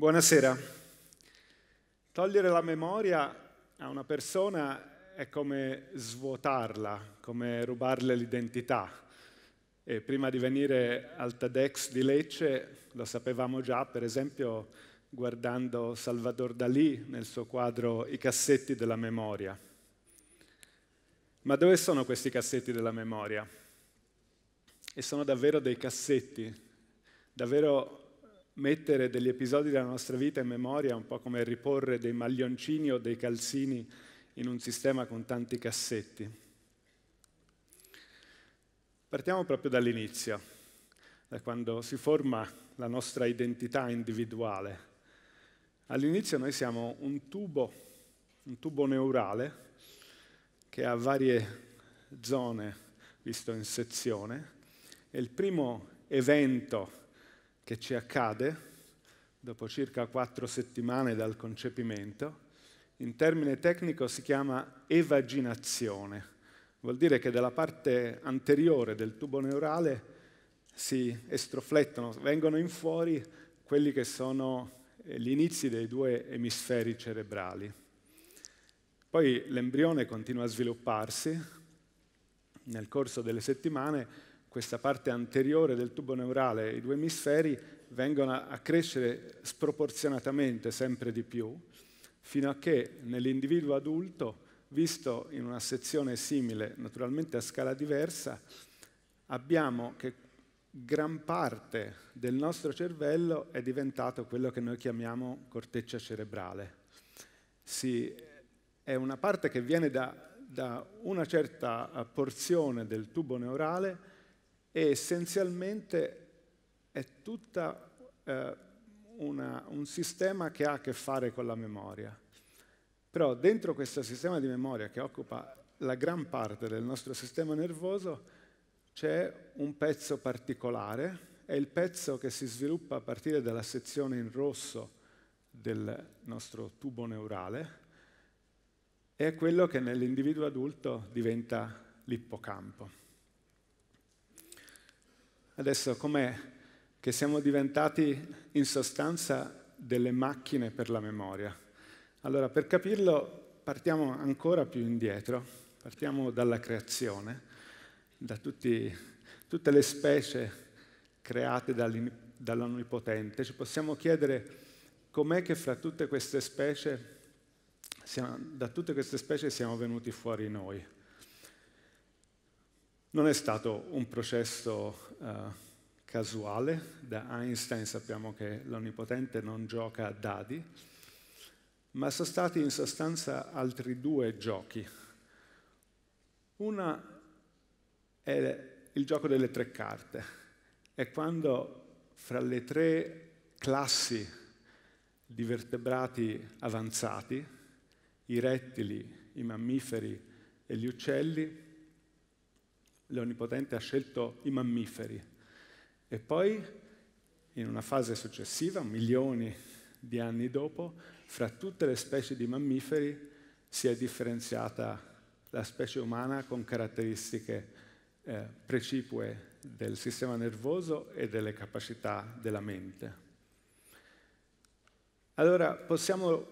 Buonasera. Togliere la memoria a una persona è come svuotarla, come rubarle l'identità. E prima di venire al TEDx di Lecce lo sapevamo già, per esempio, guardando Salvador Dalì nel suo quadro I cassetti della memoria. Ma dove sono questi cassetti della memoria? E sono davvero dei cassetti, davvero mettere degli episodi della nostra vita in memoria è un po' come riporre dei maglioncini o dei calzini in un sistema con tanti cassetti. Partiamo proprio dall'inizio, da quando si forma la nostra identità individuale. All'inizio noi siamo un tubo, un tubo neurale che ha varie zone, visto in sezione, e il primo evento che ci accade dopo circa quattro settimane dal concepimento, in termine tecnico si chiama evaginazione. Vuol dire che dalla parte anteriore del tubo neurale si estroflettono, vengono in fuori quelli che sono gli inizi dei due emisferi cerebrali. Poi l'embrione continua a svilupparsi, nel corso delle settimane questa parte anteriore del tubo neurale, i due emisferi, vengono a crescere sproporzionatamente sempre di più, fino a che nell'individuo adulto, visto in una sezione simile, naturalmente a scala diversa, abbiamo che gran parte del nostro cervello è diventato quello che noi chiamiamo corteccia cerebrale. Si, è una parte che viene da, da una certa porzione del tubo neurale e essenzialmente è tutto eh, un sistema che ha a che fare con la memoria. Però dentro questo sistema di memoria che occupa la gran parte del nostro sistema nervoso c'è un pezzo particolare, è il pezzo che si sviluppa a partire dalla sezione in rosso del nostro tubo neurale, è quello che nell'individuo adulto diventa l'ippocampo. Adesso com'è che siamo diventati in sostanza delle macchine per la memoria? Allora, per capirlo partiamo ancora più indietro, partiamo dalla creazione, da tutti, tutte le specie create dall'Onnipotente. Ci possiamo chiedere com'è che fra tutte queste specie, siamo, da tutte queste specie siamo venuti fuori noi. Non è stato un processo uh, casuale, da Einstein sappiamo che l'onnipotente non gioca a dadi, ma sono stati in sostanza altri due giochi. Una è il gioco delle tre carte, è quando fra le tre classi di vertebrati avanzati, i rettili, i mammiferi e gli uccelli, l'Onnipotente ha scelto i mammiferi e poi, in una fase successiva, milioni di anni dopo, fra tutte le specie di mammiferi si è differenziata la specie umana con caratteristiche eh, precipue del sistema nervoso e delle capacità della mente. Allora possiamo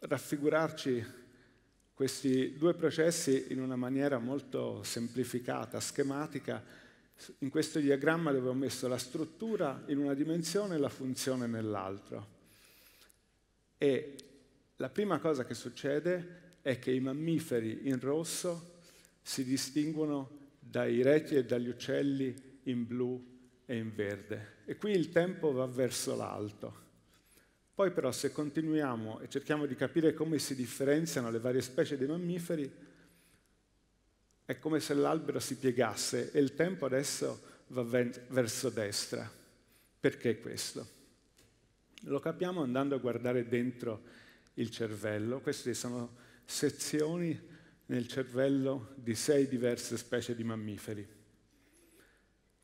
raffigurarci questi due processi in una maniera molto semplificata, schematica, in questo diagramma dove ho messo la struttura in una dimensione e la funzione nell'altra. E la prima cosa che succede è che i mammiferi in rosso si distinguono dai reti e dagli uccelli in blu e in verde. E qui il tempo va verso l'alto. Poi però se continuiamo e cerchiamo di capire come si differenziano le varie specie dei mammiferi, è come se l'albero si piegasse e il tempo adesso va verso destra. Perché questo? Lo capiamo andando a guardare dentro il cervello. Queste sono sezioni nel cervello di sei diverse specie di mammiferi.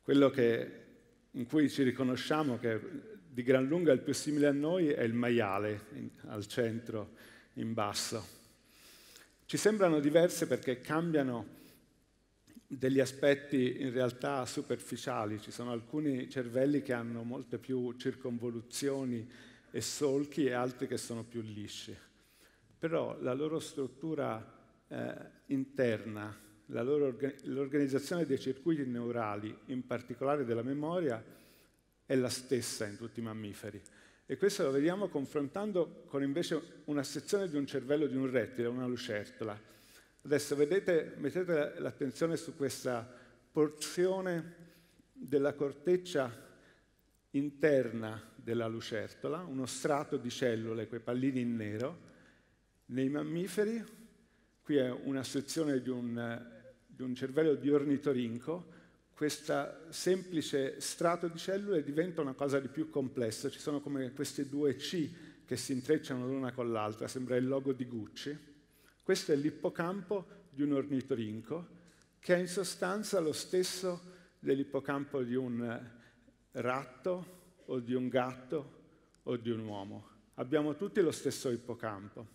Quello che, in cui ci riconosciamo, che di gran lunga il più simile a noi è il maiale in, al centro, in basso. Ci sembrano diverse perché cambiano degli aspetti in realtà superficiali, ci sono alcuni cervelli che hanno molte più circonvoluzioni e solchi e altri che sono più lisci. Però la loro struttura eh, interna, l'organizzazione dei circuiti neurali, in particolare della memoria, è la stessa in tutti i mammiferi. E questo lo vediamo confrontando con invece una sezione di un cervello di un rettile, una lucertola. Adesso vedete, mettete l'attenzione su questa porzione della corteccia interna della lucertola, uno strato di cellule, quei pallini in nero. Nei mammiferi, qui è una sezione di un, di un cervello di ornitorinco, questo semplice strato di cellule diventa una cosa di più complessa. Ci sono come queste due C che si intrecciano l'una con l'altra, sembra il logo di Gucci. Questo è l'ippocampo di un ornitorinco, che è in sostanza lo stesso dell'ippocampo di un ratto o di un gatto o di un uomo. Abbiamo tutti lo stesso ippocampo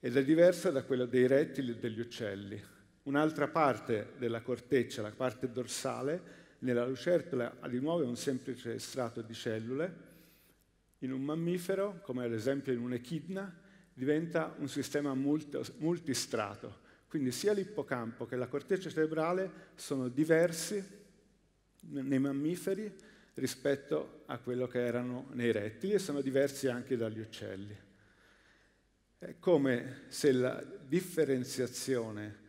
ed è diverso da quello dei rettili e degli uccelli. Un'altra parte della corteccia, la parte dorsale, nella lucertola di nuovo è un semplice strato di cellule, in un mammifero, come ad esempio in un'echidna, diventa un sistema multistrato. Quindi sia l'ippocampo che la corteccia cerebrale sono diversi nei mammiferi rispetto a quello che erano nei rettili e sono diversi anche dagli uccelli. È come se la differenziazione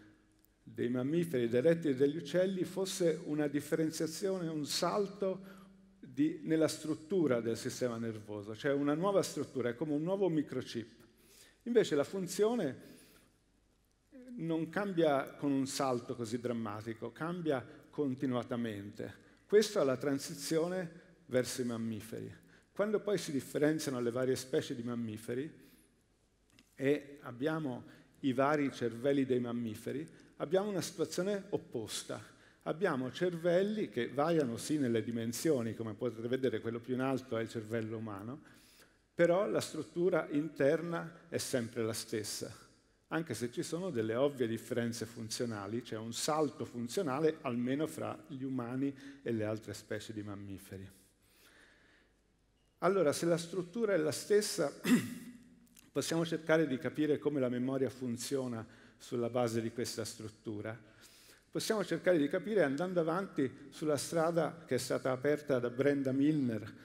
dei mammiferi, dei rettili e degli uccelli fosse una differenziazione, un salto di, nella struttura del sistema nervoso, cioè una nuova struttura, è come un nuovo microchip. Invece la funzione non cambia con un salto così drammatico, cambia continuatamente. Questa è la transizione verso i mammiferi. Quando poi si differenziano le varie specie di mammiferi e abbiamo i vari cervelli dei mammiferi, abbiamo una situazione opposta. Abbiamo cervelli che variano sì nelle dimensioni, come potete vedere quello più in alto è il cervello umano, però la struttura interna è sempre la stessa, anche se ci sono delle ovvie differenze funzionali, c'è cioè un salto funzionale almeno fra gli umani e le altre specie di mammiferi. Allora, se la struttura è la stessa, possiamo cercare di capire come la memoria funziona sulla base di questa struttura. Possiamo cercare di capire andando avanti sulla strada che è stata aperta da Brenda Milner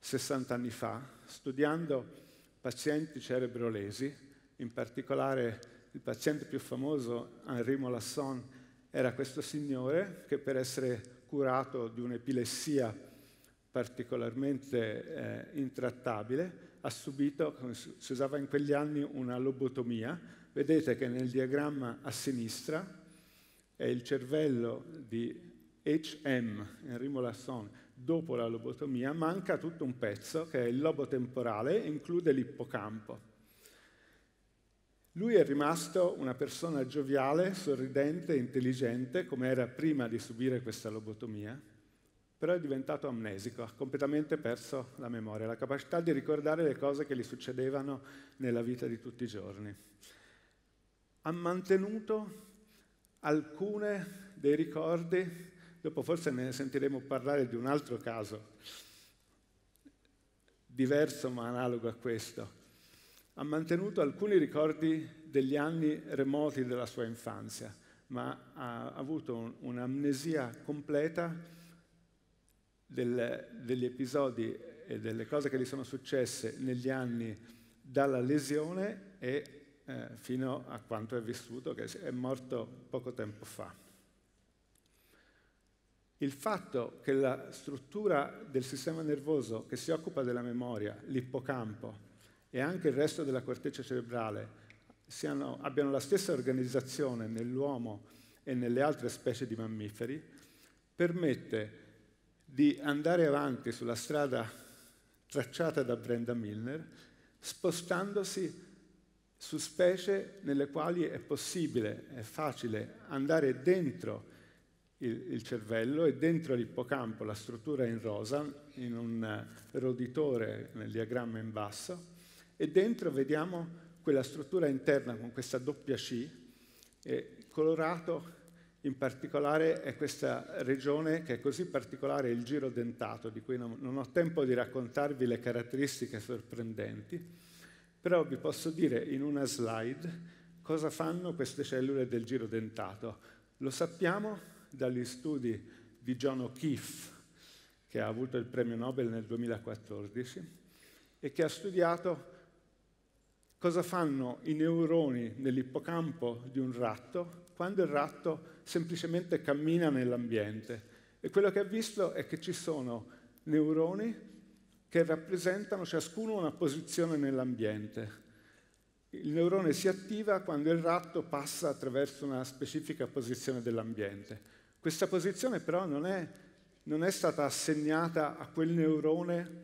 60 anni fa, studiando pazienti cerebrolesi, in particolare il paziente più famoso, Henri Molasson, era questo signore che per essere curato di un'epilessia particolarmente eh, intrattabile, ha subito, come si usava in quegli anni, una lobotomia vedete che nel diagramma a sinistra è il cervello di HM, Henri Molasson, dopo la lobotomia, manca tutto un pezzo che è il lobo temporale e include l'ippocampo. Lui è rimasto una persona gioviale, sorridente, intelligente, come era prima di subire questa lobotomia, però è diventato amnesico, ha completamente perso la memoria, la capacità di ricordare le cose che gli succedevano nella vita di tutti i giorni ha mantenuto alcuni dei ricordi, dopo forse ne sentiremo parlare di un altro caso, diverso ma analogo a questo, ha mantenuto alcuni ricordi degli anni remoti della sua infanzia, ma ha avuto un, un'amnesia completa del, degli episodi e delle cose che gli sono successe negli anni dalla lesione e eh, fino a quanto è vissuto, che è morto poco tempo fa. Il fatto che la struttura del sistema nervoso che si occupa della memoria, l'ippocampo e anche il resto della corteccia cerebrale siano, abbiano la stessa organizzazione nell'uomo e nelle altre specie di mammiferi, permette di andare avanti sulla strada tracciata da Brenda Milner, spostandosi su specie nelle quali è possibile, è facile andare dentro il, il cervello e dentro l'ippocampo, la struttura in rosa, in un eh, roditore nel diagramma in basso, e dentro vediamo quella struttura interna con questa doppia C, e colorato in particolare è questa regione che è così particolare, il giro dentato, di cui non ho tempo di raccontarvi le caratteristiche sorprendenti, però vi posso dire in una slide cosa fanno queste cellule del giro dentato. Lo sappiamo dagli studi di John O'Keefe, che ha avuto il premio Nobel nel 2014, e che ha studiato cosa fanno i neuroni nell'ippocampo di un ratto quando il ratto semplicemente cammina nell'ambiente. E quello che ha visto è che ci sono neuroni che rappresentano ciascuno una posizione nell'ambiente. Il neurone si attiva quando il ratto passa attraverso una specifica posizione dell'ambiente. Questa posizione però non è, non è stata assegnata a quel neurone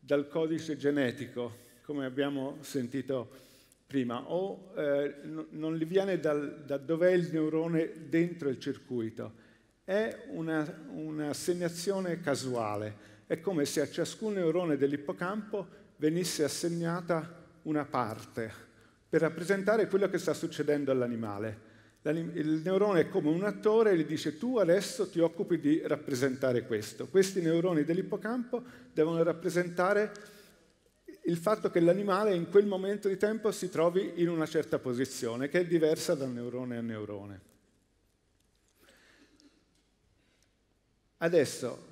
dal codice genetico, come abbiamo sentito prima, o eh, non gli viene dal, da è il neurone dentro il circuito. È un'assegnazione una casuale è come se a ciascun neurone dell'ippocampo venisse assegnata una parte per rappresentare quello che sta succedendo all'animale. Il neurone è come un attore e gli dice tu adesso ti occupi di rappresentare questo. Questi neuroni dell'ippocampo devono rappresentare il fatto che l'animale in quel momento di tempo si trovi in una certa posizione che è diversa da neurone a neurone. Adesso,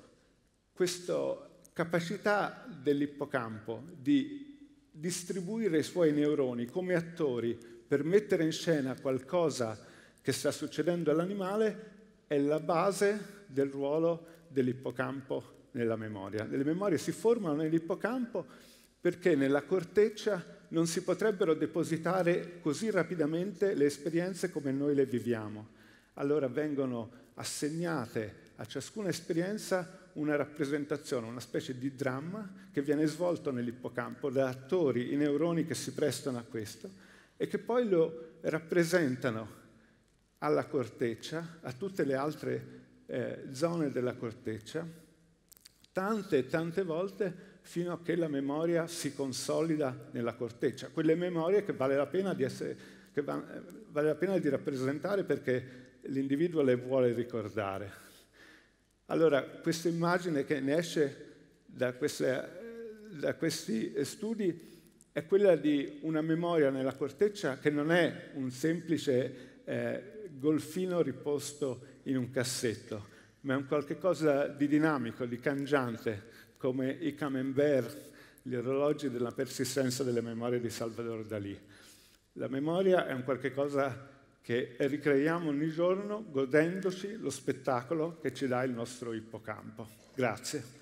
questa capacità dell'ippocampo di distribuire i suoi neuroni come attori per mettere in scena qualcosa che sta succedendo all'animale è la base del ruolo dell'ippocampo nella memoria. Le memorie si formano nell'ippocampo perché nella corteccia non si potrebbero depositare così rapidamente le esperienze come noi le viviamo. Allora vengono assegnate a ciascuna esperienza una rappresentazione, una specie di dramma che viene svolto nell'ippocampo da attori, i neuroni che si prestano a questo e che poi lo rappresentano alla corteccia, a tutte le altre eh, zone della corteccia, tante e tante volte fino a che la memoria si consolida nella corteccia. Quelle memorie che vale la pena di, essere, va, eh, vale la pena di rappresentare perché l'individuo le vuole ricordare. Allora, questa immagine che ne esce da, queste, da questi studi è quella di una memoria nella corteccia che non è un semplice eh, golfino riposto in un cassetto, ma è un qualcosa di dinamico, di cangiante, come i camembert, gli orologi della persistenza delle memorie di Salvador Dalí. La memoria è un qualcosa che ricreiamo ogni giorno godendoci lo spettacolo che ci dà il nostro ippocampo. Grazie.